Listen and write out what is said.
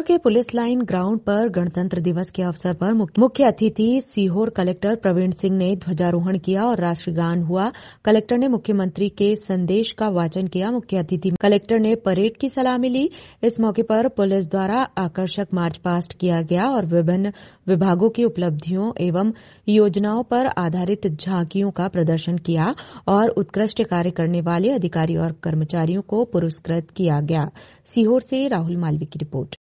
सीहोर के police line ground पर गणतंत्र दिवस के अवसर पर मुख्य अतिथि सीहोर कलेक्टर प्रवीण सिंह ने ध्वजारोहण किया और राष्ट्रगान हुआ कलेक्टर ने मुख्यमंत्री के संदेश का वाचन किया मुख्य अतिथि कलेक्टर ने परेड की सलामी ली इस मौके पर पुलिस द्वारा आकर्षक मार्च पास्ट किया गया और विभिन्न विभागों की उपलब्धियों एवं योजनाओं पर आधारित झांकियों का प्रदर्शन किया और उत्कृष्ट कार्य करने वाले अधिकारी और कर्मचारियों को पुरस्कृत किया गया सीहोर से राहुल मालवी की रिपोर्ट